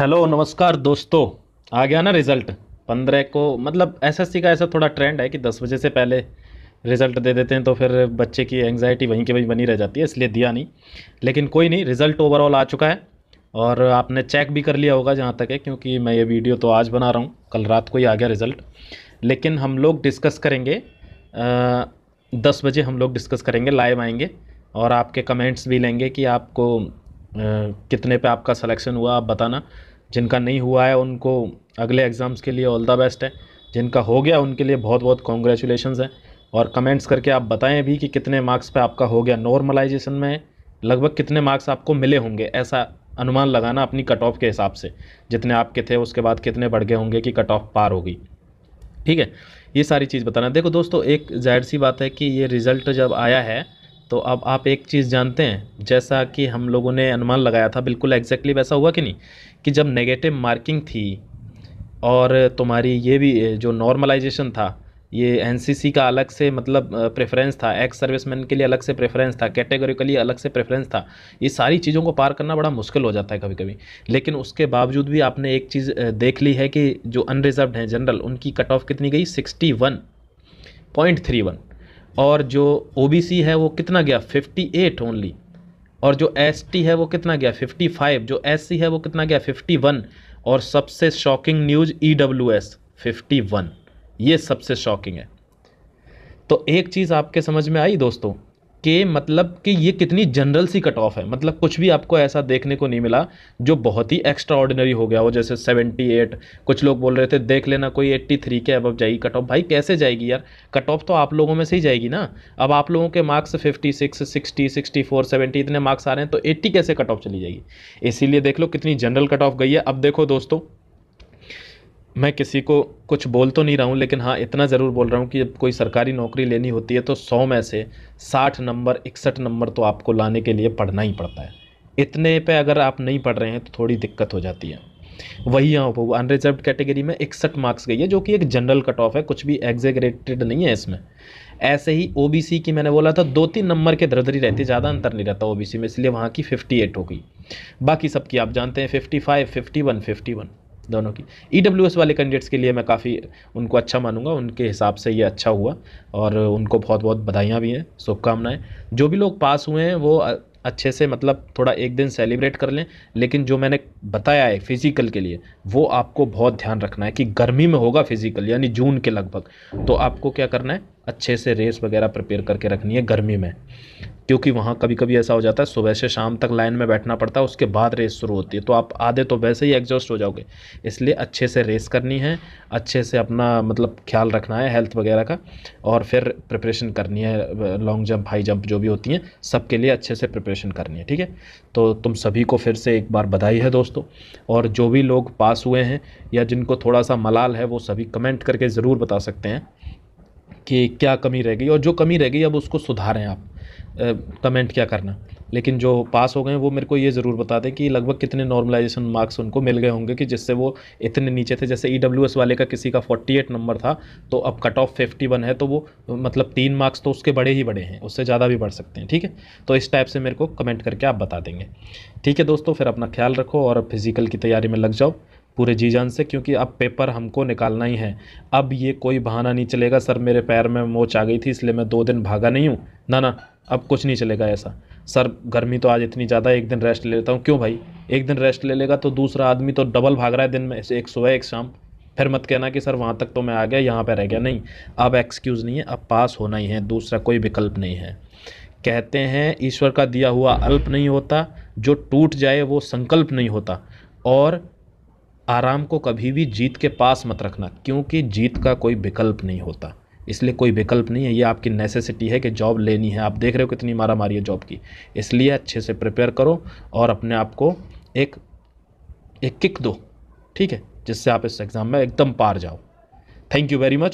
Hello नमस्कार दोस्तों आ गया ना रिज़ल्ट पंद्रह को मतलब एसएससी का ऐसा थोड़ा ट्रेंड है कि दस बजे से पहले रिज़ल्ट दे देते हैं तो फिर बच्चे की एंग्जाइटी वहीं के वहीं बनी रह जाती है इसलिए दिया नहीं लेकिन कोई नहीं रिज़ल्ट ओवरऑल आ चुका है और आपने चेक भी कर लिया होगा जहाँ तक है क्योंकि मैं ये वीडियो तो आज बना रहा हूँ कल रात को ही आ गया रिज़ल्ट लेकिन हम लोग डिस्कस करेंगे दस बजे हम लोग डिस्कस करेंगे लाइव आएंगे और आपके कमेंट्स भी लेंगे कि आपको कितने पे आपका सिलेक्शन हुआ आप बताना जिनका नहीं हुआ है उनको अगले एग्ज़ाम्स के लिए ऑल द बेस्ट है जिनका हो गया उनके लिए बहुत बहुत कॉन्ग्रेचुलेशन है और कमेंट्स करके आप बताएं भी कि कितने मार्क्स पे आपका हो गया नॉर्मलाइजेशन में लगभग कितने मार्क्स आपको मिले होंगे ऐसा अनुमान लगाना अपनी कट ऑफ के हिसाब से जितने आपके थे उसके बाद कितने बढ़ गए होंगे कि कट ऑफ पार होगी ठीक है ये सारी चीज़ बताना देखो दोस्तों एक जाहिर सी बात है कि ये रिज़ल्ट जब आया है तो अब आप एक चीज़ जानते हैं जैसा कि हम लोगों ने अनुमान लगाया था बिल्कुल एग्जैक्टली वैसा हुआ कि नहीं कि जब नेगेटिव मार्किंग थी और तुम्हारी ये भी जो नॉर्मलाइजेशन था ये एनसीसी का अलग से मतलब प्रेफरेंस था एक्स सर्विसमैन के लिए अलग से प्रेफरेंस था कैटेगरी के लिए अलग से प्रेफरेंस था ये सारी चीज़ों को पार करना बड़ा मुश्किल हो जाता है कभी कभी लेकिन उसके बावजूद भी आपने एक चीज़ देख ली है कि जो अनरिजर्व हैं जनरल उनकी कट ऑफ कितनी गई sixty one point three one और जो ओ है वो कितना गया फिफ्टी एट ओनली और जो एस है वो कितना गया फिफ्टी फाइव जो एस है वो कितना गया फिफ्टी वन और सबसे shocking news E W S fifty one ये सबसे शॉकिंग है तो एक चीज़ आपके समझ में आई दोस्तों के मतलब कि ये कितनी जनरल सी कट ऑफ है मतलब कुछ भी आपको ऐसा देखने को नहीं मिला जो बहुत ही एक्स्ट्रा हो गया हो जैसे 78 कुछ लोग बोल रहे थे देख लेना कोई 83 के अब जाएगी कट ऑफ भाई कैसे जाएगी यार कट ऑफ तो आप लोगों में से ही जाएगी ना अब आप लोगों के मार्क्स 56 60 64 70 इतने मार्क्स आ रहे हैं तो एट्टी कैसे कट ऑफ चली जाएगी इसीलिए देख लो कितनी जनरल कट ऑफ गई है अब देखो दोस्तों मैं किसी को कुछ बोल तो नहीं रहा हूँ लेकिन हाँ इतना ज़रूर बोल रहा हूँ कि जब कोई सरकारी नौकरी लेनी होती है तो सौ में से साठ नंबर इकसठ नंबर तो आपको लाने के लिए पढ़ना ही पड़ता है इतने पे अगर आप नहीं पढ़ रहे हैं तो थोड़ी दिक्कत हो जाती है वही यहाँ पर अनरिजर्व कैटेगरी में इकसठ मार्क्स गई है जो कि एक जनरल कट ऑफ है कुछ भी एग्जेग्रेटेड नहीं है इसमें ऐसे ही ओ की मैंने बोला था दो तीन नंबर के धरधरी रहती ज़्यादा अंतर नहीं रहता ओ में इसलिए वहाँ की फिफ्टी एट हो गई बाकी सबकी आप जानते हैं fifty five fifty one fifty one दोनों की ई e वाले कैंडिडेट्स के लिए मैं काफ़ी उनको अच्छा मानूंगा उनके हिसाब से ये अच्छा हुआ और उनको बहुत बहुत बधाइयाँ भी हैं शुभकामनाएं है। जो भी लोग पास हुए हैं वो अच्छे से मतलब थोड़ा एक दिन सेलिब्रेट कर लें लेकिन जो मैंने बताया है फिज़िकल के लिए वो आपको बहुत ध्यान रखना है कि गर्मी में होगा फिज़िकल यानी जून के लगभग तो आपको क्या करना है अच्छे से रेस वगैरह प्रिपेयर करके रखनी है गर्मी में क्योंकि वहाँ कभी कभी ऐसा हो जाता है सुबह से शाम तक लाइन में बैठना पड़ता है उसके बाद रेस शुरू होती है तो आप आधे तो वैसे ही एग्जॉस्ट हो जाओगे इसलिए अच्छे से रेस करनी है अच्छे से अपना मतलब ख्याल रखना है हेल्थ वगैरह का और फिर प्रिपरेशन करनी है लॉन्ग जंप हाई जंप जो भी होती हैं सबके लिए अच्छे से प्रिपरेशन करनी है ठीक है तो तुम सभी को फिर से एक बार बधाई है दोस्तों और जो भी लोग पास हुए हैं या जिनको थोड़ा सा मलाल है वो सभी कमेंट करके ज़रूर बता सकते हैं कि क्या कमी रह गई और जो कमी रह गई अब उसको सुधारें आप कमेंट क्या करना लेकिन जो पास हो गए वो मेरे को ये ज़रूर बता दें कि लगभग कितने नॉर्मलाइजेशन मार्क्स उनको मिल गए होंगे कि जिससे वो इतने नीचे थे जैसे ई e वाले का किसी का 48 नंबर था तो अब कट ऑफ फिफ्टी है तो वो मतलब तीन मार्क्स तो उसके बड़े ही बड़े हैं उससे ज़्यादा भी बढ़ सकते हैं ठीक है तो इस टाइप से मेरे को कमेंट करके आप बता देंगे ठीक है दोस्तों फिर अपना ख्याल रखो और फिज़िकल की तैयारी में लग जाओ पूरे जी जान से क्योंकि अब पेपर हमको निकालना ही है अब ये कोई बहाना नहीं चलेगा सर मेरे पैर में मोच आ गई थी इसलिए मैं दो दिन भागा नहीं हूँ ना ना अब कुछ नहीं चलेगा ऐसा सर गर्मी तो आज इतनी ज़्यादा एक दिन रेस्ट ले लेता हूँ क्यों भाई एक दिन रेस्ट ले लेगा तो दूसरा आदमी तो डबल भाग रहा है दिन में एक सुबह एक शाम फिर मत कहना कि सर वहाँ तक तो मैं आ गया यहाँ पर रह गया नहीं अब एक्सक्यूज़ नहीं है अब पास होना ही है दूसरा कोई विकल्प नहीं है कहते हैं ईश्वर का दिया हुआ अल्प नहीं होता जो टूट जाए वो संकल्प नहीं होता और आराम को कभी भी जीत के पास मत रखना क्योंकि जीत का कोई विकल्प नहीं होता इसलिए कोई विकल्प नहीं है ये आपकी नेसेसिटी है कि जॉब लेनी है आप देख रहे हो कितनी मारा मारी है जॉब की इसलिए अच्छे से प्रिपेयर करो और अपने आप को एक एक किक दो ठीक है जिससे आप इस एग्ज़ाम में एकदम पार जाओ थैंक यू वेरी मच